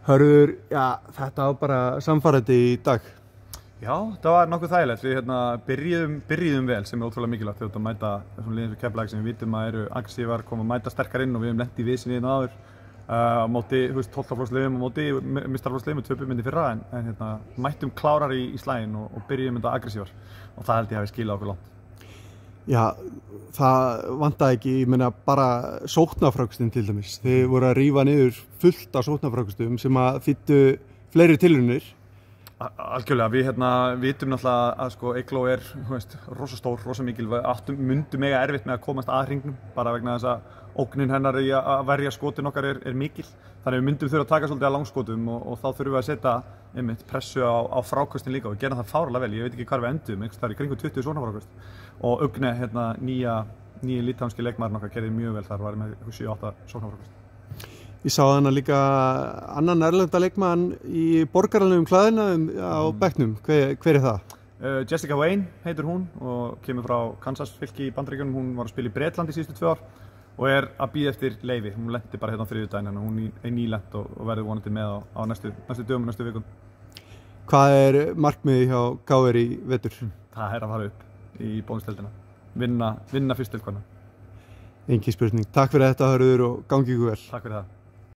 Hörður, já, þetta var bara samfærandi í dag. Já, það var nokkuð þægilegt. Við hérna, byrjum, byrjum vel sem er ótrúlega mikilvægt þegar þú ert að mæta þessum liðins og keflag sem við vitum að eru aggressívar, koma að mæta sterkar inn og við hefum lendið í vissinni inn hérna aður uh, á uh, móti, þú veist, 12 flóslegum á móti, mistarflóslegum og töpum myndi fyrra en, en hérna, mættum klárar í, í slægin og, og byrjum þetta aggressívar og það held ég að við skila okkur langt já, það vanda ekki, ég menna bara sótnafrökstin til dæmis, þeir mm. voru að rýfa niður fullt af sótnafrökstum sem að þýttu fleiri tilunir Algjörlega, við hérna vitum náttúrulega að sko Egló er, hú veist, rosastór, rosamikil, myndum mega erfitt með að komast að hringnum bara vegna þess að ógnin hennar í að verja skotin okkar er, er mikil þannig við myndum þurfa að taka svolítið að langskotum og, og þá þurfum við að setja einmitt, pressu á, á frákvöstin líka og við gerum það fárlega vel, ég veit ekki hvað við endum, það er í kringum 20 svona frákvöst og Ugne, hérna, nýja, nýja lítánski leikmæðurinn okkar gerði mjög vel þar, var með 7-8 svona frákvöst. Ég sá þannig líka annan erlenda leikmæðan í borgaralunum klæðina um, á mm. Becknum, hver, hver er það? Uh, Jessica Wayne heitur hún og kemur frá Kansas fylki í bandregjónum, hún var að spila í Breitlandi síðustu tvö ár og er að býða eftir leiði, hún lendi bara hérna á þriðju daginn, hún er nýlend og, og verður vonandi með á, á næstu, næstu dögum og næstu vikum. Hvað er markmiði hjá Gáður í vettur? Hm, það er að fara upp í bónustöldina vinna, vinna fyrstöldkvæmna Engi spurning, takk fyrir þetta Hörður og gangi ykkur vel Takk fyrir það